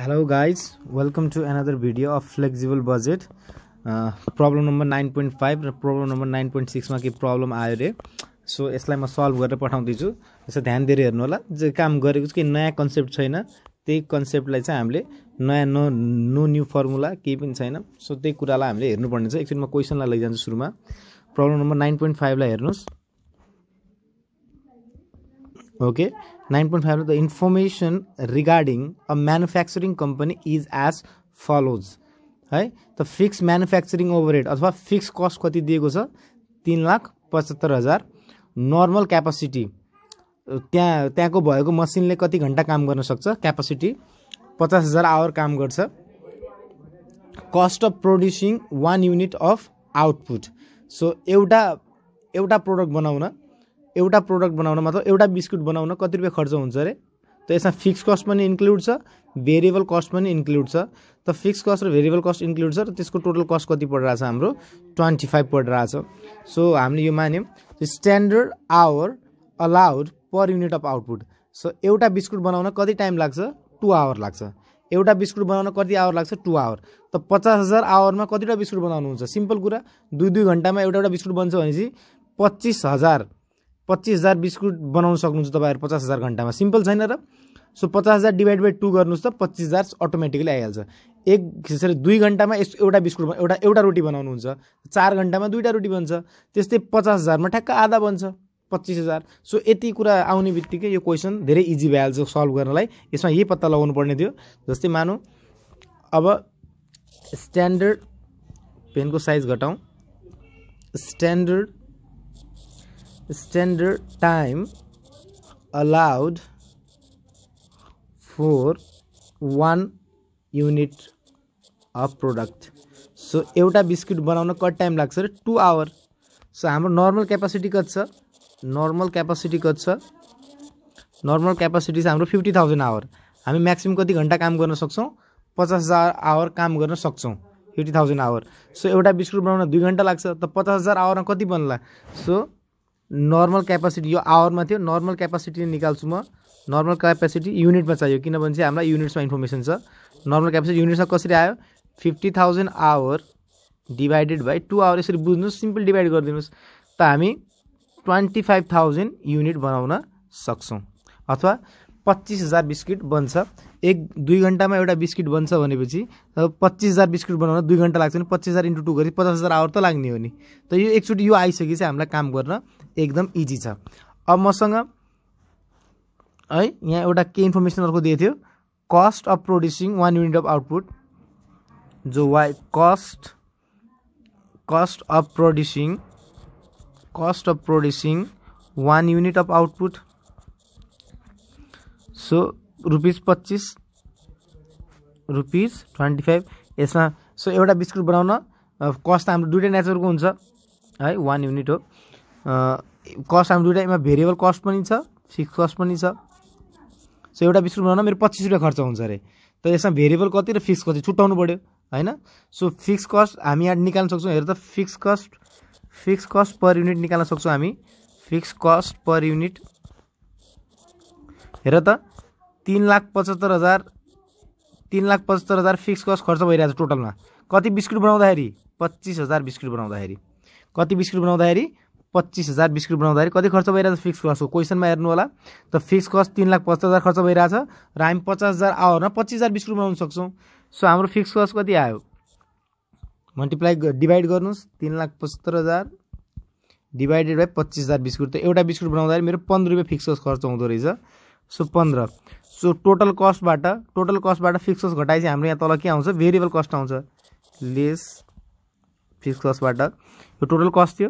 hello guys welcome to another video of flexible budget problem number nine point five र problem number nine point सिक्समा केही problem आयो अरे so यसलाई म सल्भ गरेर पठाउँदैछु यसो ध्यान दिएर हेर्नु होला जे काम गरेको छु केही नयाँ कन्सेप्ट छैन त्यही कन्सेप्टलाई चाहिँ हामीले नयाँ नो नो न्यू फर्मुला केही पनि छैन सो त्यही कुरालाई हामीले हेर्नुपर्ने छ एकचोटि म क्वेसनलाई लैजान्छु सुरुमा प्रब्लम नम्बर नाइन पोइन्ट फाइभलाई हेर्नुहोस् okay nine point five the information regarding a manufacturing company is as follows है त फिक्स म्यानुफ्याक्चरिङ ओभर हेड अथवा फिक्स कस्ट कति दिएको छ तिन लाख पचहत्तर हजार नर्मल क्यापासिटी त्यहाँ त्यहाँको भएको मसिनले कति घन्टा काम गर्न सक्छ क्यापासिटी पचास हजार आवर काम गर्छ cost of producing one unit of output so एउटा एउटा प्रोडक्ट बनाउन एउटा प्रोडक्ट बनाउन मतलब एउटा बिस्कुट बनाउन कति रुपियाँ खर्च हुन्छ अरे त यसमा फिक्स कस्ट पनि इन्क्लुड छ भेरिएबल कस्ट पनि इन्क्लुड छ त फिक्स कस्ट र भेरिएबल कस्ट इन्क्लुड छ र त्यसको टोटल कस्ट कति छ हाम्रो ट्वेन्टी फाइभ छ सो हामीले यो मान्यौँ standard hour allowed per unit of output so एउटा बिस्कुट बनाउन कति टाइम लाग्छ टु आवर लाग्छ एउटा बिस्कुट बनाउन कति आवर लाग्छ टु आवर त पचास हजार आवरमा कतिवटा बिस्कुट बनाउनुहुन्छ सिम्पल कुरा दुई दुई घन्टामा एउटा एउटा बिस्कुट बन्छ भनेपछि पच्चिस हजार पच्चिस हजार बिस्कुट बनाउन सक्नुहुन्छ तपाईँहरू पचास हजार घन्टामा सिम्पल छैन र सो पचास हजार डिभाइड बाई टू गर्नुहोस् त पच्चिस हजार अटोमेटिकली आइहाल्छ एक त्यसरी दुई घन्टामा यस एउटा बिस्कुट एउटा एउटा रोटी बनाउनुहुन्छ चार घन्टामा दुईवटा रोटी बन्छ त्यस्तै पचास हजारमा ठ्याक्क आधा बन्छ पच्चिस हजार सो यति कुरा आउने बित्तिकै यो क्वेसन धेरै इजी भइहाल्छ सल्भ गर्नलाई यसमा यही पत्ता लगाउनु पर्ने थियो जस्तै मानौँ अब स्ट्यान्डर्ड पेनको साइज घटाउँ standard standard time allowed for one unit of product so एउटा बिस्कुट बनाउन कति टाइम लाग्छ र टु आवर सो हाम्रो नर्मल क्यापासिटी कति छ नर्मल क्यापासिटी कति छ नर्मल क्यापासिटी छ हाम्रो फिफ्टी थाउजन्ड आवर हामी म्याक्सिमम् कति घन्टा काम गर्न सक्छौँ पचास हजार आवर काम गर्न सक्छौँ फिफ्टी थाउजन्ड आवर सो एउटा बिस्कुट बनाउन दुई घन्टा लाग्छ त पचास हजार आवरमा कति बन्ला सो नर्मल क्यापासिटी यो आवरमा थियो नर्मल क्यापासिटी निकाल्छु म नर्मल क्यापासिटी युनिटमा चाहियो किनभने चाहिँ हामीलाई युनिट्समा इन्फर्मेसन छ नर्मल क्यापासिटी युनिट्समा कसरी आयो fifty thousand hour divided by two hour यसरी बुझ्नुहोस् सिम्पल डिभाइड गरिदिनुहोस् त हामी ट्वेन्टी फाइभ थाउजन्ड युनिट बनाउन सक्छौँ अथवा पच्चिस हजार बिस्किट बन्छ एक दुई घन्टामा एउटा बिस्किट बन्छ भनेपछि पच्चिस हजार बिस्किट बनाउन दुई घन्टा लाग्छ भने पच्चिस हजार इन्टु टू गरी पचास हजार आवर त लाग्ने हो नि त यो एकचोटि यो आइसकेपछि हामीलाई काम गर्न एकदम इजी छ अब मसँग है यहाँ एउटा के इन्फर्मेसन अर्को दिएको थियो cost of producing one unit of output जो Y cost cost of producing cost of producing one unit of output so rupees पच्चिस रुपिस ट्वेन्टी फाइभ यसमा सो एउटा बिस्कुट बनाउन कस्ट हाम्रो दुइटै नेचरको हुन्छ है वान युनिट हो कस्ट हाम्रो दुइटैमा भेरिएबल कस्ट पनि छ फिक्स कस्ट पनि छ सो एउटा बिस्कुट बनाउन मेरो पच्चिस रुपियाँ खर्च हुन्छ अरे त यसमा भेरिएबल कति र फिक्स कति छुट्याउनु पऱ्यो होइन सो फिक्स कस्ट हामी यहाँ निकाल्न सक्छौँ हेर त fix cost fix cost per unit निकाल्न सक्छौँ हामी फिक्स कस्ट पर युनिट हेर त तिन लाख पचहत्तर हजार तिन लाख पचहत्तर हजार फिक्स कस्ट खर्च भइरहेको छ टोटलमा कति बिस्कुट बनाउँदाखेरि पच्चिस हजार बिस्कुट बनाउँदाखेरि कति बिस्कुट बनाउँदाखेरि पच्चिस हजार बिस्कुट बनाउँदाखेरि कति खर्च भइरहेछ फिक्स कस्टको क्वेसनमा हेर्नु होला त फिक्स कस्ट तिन लाख पचहत्तर हजार खर्च भइरहेछ र हामी पचास हजार आवरमा पच्चिस हजार बिस्कुट बनाउन सक्छौँ सो हाम्रो फिक्स कस्ट कति आयो मल्टिप्लाई डिभाइड गर्नुहोस् तिन लाख पचहत्तर हजार डिभाइडेड बाई पच्चिस हजार बिस्कुट त एउटा बिस्कुट बनाउँदाखेरि मेरो पन्ध्र रुपियाँ फिक्स कस्ट खर्च हुँदो रहेछ सो पन्ध्र सो टोटल कस्टबाट टोटल कस्टबाट फिक्स कस्ट घटाएपछि हाम्रो यहाँ तल के आउँछ भेरिएबल कस्ट आउँछ लेस फिक्स कस्टबाट यो टोटल कस्ट थियो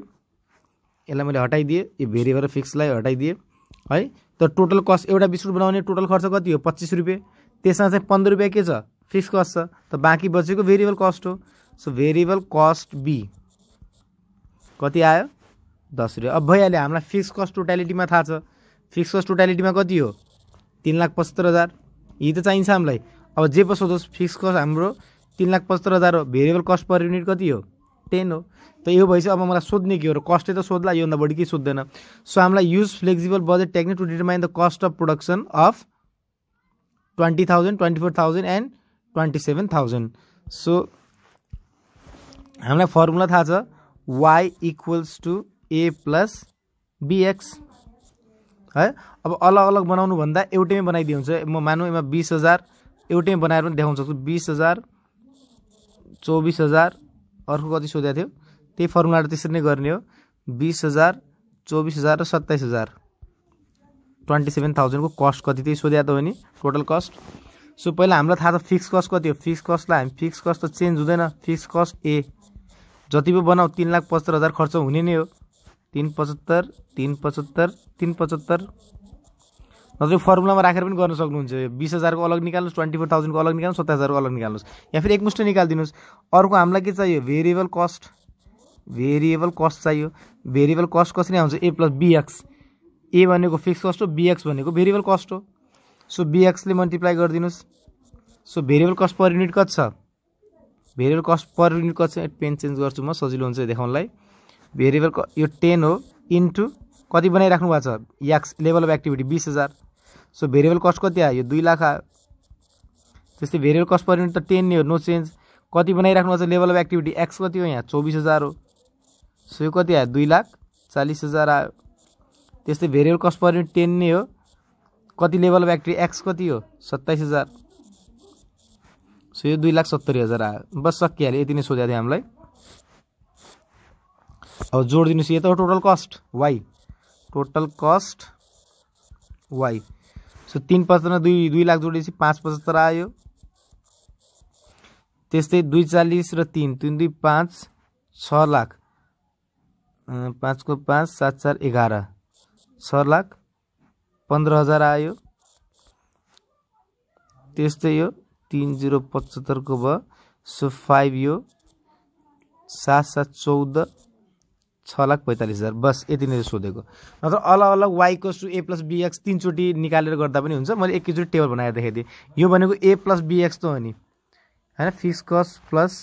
यसलाई मैले हटाइदिएँ यो भेरिएबल र फिक्सलाई हटाइदिएँ है त टोटल कस्ट एउटा बिस्कुट बनाउने टोटल खर्च कति हो पच्चिस रुपियाँ त्यसमा चाहिँ पन्ध्र रुपियाँ के छ फिक्स कस्ट छ त बाँकी बचेको भेरिएबल कस्ट हो सो भेरिएबल कस्ट बी कति आयो दस रुपियाँ अब भइहाल्यो हामीलाई फिक्स कस्ट टोटालिटीमा थाहा छ फिक्स कस्ट टोटालिटीमा कति हो तिन लाख पचहत्तर हजार यी त चाहिन्छ हामीलाई अब जे पो सोधोस् फिक्स कस्ट हाम्रो तिन लाख पचहत्तर हजार हो भेरिएबल कस्ट पर युनिट कति हो टेन हो त यो भएपछि अब मलाई सोध्ने के हो कस्टै त सोध्ला योभन्दा बढी केही सोध्दैन सो हामीलाई use flexible budget technique to determine the cost of production of twenty thousand twenty four thousand and twenty seven thousand so हामीलाई फर्मुला थाहा छ Y equals to A plus B X है अब अलग अलग बनाउनु भन्दा एउटैमै बनाइदियो हुन्छ म मानौँ यसमा बिस हजार एउटैमा बनाएर पनि देखाउन सक्छु बिस हजार चौबिस हजार अर्को कति सोधेको थियो त्यही फर्मुलाहरू त्यसरी नै गर्ने हो बिस हजार चौबिस हजार र सत्ताइस हजार ट्वेन्टी सेभेन थाउजन्डको कस्ट कति त्यही सोध्या त हो नि टोटल कस्ट सो पहिला हामीलाई थाहा छ फिक्स कस्ट कति हो फिक्स कस्टलाई हामी फिक्स कस्ट त चेन्ज हुँदैन फिक्स कस्ट ए जति पो बनाऊ तिन लाख पचहत्तर हजार खर्च हुने नै हो तिन पचहत्तर तिन पचहत्तर तिन पचहत्तर नत्र फर्मुलामा राखेर पनि गर्न सक्नुहुन्छ बिस हजारको अलग निकाल्नुहोस् ट्वेन्टी फोर थाउजन्डको अलग निकाल्नुहोस् सत्ताइस हजारको अलग निकाल्नुहोस् या फेरि एकमुष्ट निकालिदिनुहोस् अर्को हामीलाई के चाहियो भेरिएबल कस्ट भेरिएबल कस्ट चाहियो भेरिएबल कस्ट कसरी आउँछ ए प्लस बिएक्स ए भनेको फिक्स कस्ट हो बिएक्स भनेको भेरिएबल कस्ट हो सो बिएक्सले मल्टिप्लाई गरिदिनुहोस् so variable cost per unit कति छ भेरिएबल कस्ट पर युनिट कति छ पेन चेन्ज गर्छु म सजिलो हुन्छ देखाउनलाई भेरिएबल यो टेन हो इन्टु कति बनाइराख्नु भएको छ याक्स लेभल अफ एक्टिभिटी बिस हजार सो भेरिएबल कस्ट कति आयो यो दुई लाख आयो त्यस्तै भेरिएबल कस्ट पर युनिट त टेन नै हो नो चेन्ज कति बनाइराख्नु भएको छ लेभल अफ एक्टिभिटी एक्स कति हो यहाँ चौबिस हजार हो सो यो कति आयो दुई लाख चालिस हजार आयो त्यस्तै variable cost per unit ten नै हो कति लेभल अफ एक्टिभिटी एक्स कति हो सत्ताइस हजार सो यो दुई लाख सत्तरी हजार आयो बस सकिहाल्यो यति नै सोधेको थियो हामीलाई अब जोड दिनुहोस् यो त हो total cost Y total cost Y so तिन पचहत्तर दुई दुई लाख जोडेपछि पाँच पचहत्तर आयो त्यस्तै दुई चालिस र तिन तिन दुई पाँच छ लाख पाँचको पाँच सात चार एघार छ लाख पन्ध्र हजार आयो त्यस्तै यो तिन जिरो पचहत्तरको भयो सो फाइभ यो सात सात चौध छ लाख पैँतालिस हजार बस यति नै सोधेको नत्र अलग अलग वाइको टु ए प्लस बिएक्स तिनचोटि निकालेर गर्दा पनि हुन्छ मैले एकैचोटि टेबल बनाएर देखाइदिएँ यो भनेको ए प्लस बिएक्स त हो नि होइन फिक्स कस्ट प्लस